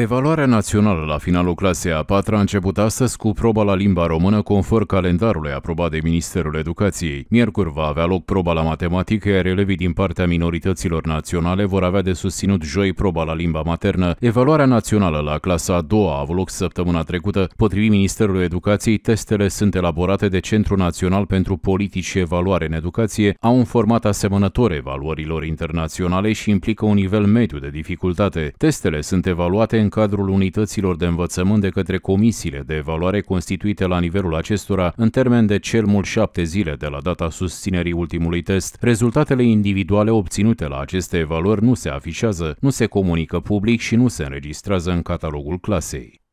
Evaluarea națională la finalul clasei a patra a început astăzi cu proba la limba română conform calendarului aprobat de Ministerul Educației. Miercuri va avea loc proba la matematică, iar elevii din partea minorităților naționale vor avea de susținut joi proba la limba maternă. Evaluarea națională la clasa a doua a avut loc săptămâna trecută. Potrivit Ministerului Educației, testele sunt elaborate de Centrul Național pentru Politici și Evaluare în Educație, au un format asemănător evaluărilor internaționale și implică un nivel mediu de dificultate. Testele sunt evaluate în cadrul unităților de învățământ de către comisiile de evaluare constituite la nivelul acestora în termen de cel mult șapte zile de la data susținerii ultimului test. Rezultatele individuale obținute la aceste evaluări nu se afișează, nu se comunică public și nu se înregistrează în catalogul clasei.